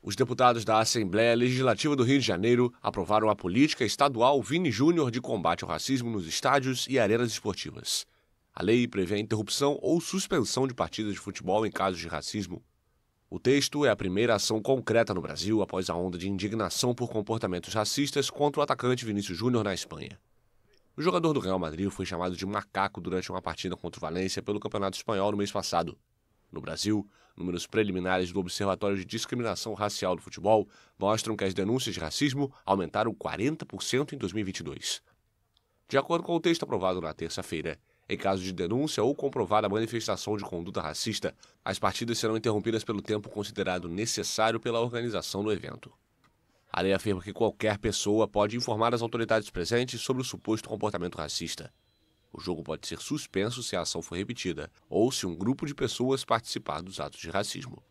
Os deputados da Assembleia Legislativa do Rio de Janeiro aprovaram a política estadual Vini Júnior de combate ao racismo nos estádios e arenas esportivas. A lei prevê a interrupção ou suspensão de partidas de futebol em casos de racismo. O texto é a primeira ação concreta no Brasil após a onda de indignação por comportamentos racistas contra o atacante Vinícius Júnior na Espanha. O jogador do Real Madrid foi chamado de macaco durante uma partida contra o Valência pelo Campeonato Espanhol no mês passado. No Brasil, Números preliminares do Observatório de Discriminação Racial do Futebol mostram que as denúncias de racismo aumentaram 40% em 2022. De acordo com o texto aprovado na terça-feira, em caso de denúncia ou comprovada manifestação de conduta racista, as partidas serão interrompidas pelo tempo considerado necessário pela organização do evento. A lei afirma que qualquer pessoa pode informar as autoridades presentes sobre o suposto comportamento racista. O jogo pode ser suspenso se a ação for repetida ou se um grupo de pessoas participar dos atos de racismo.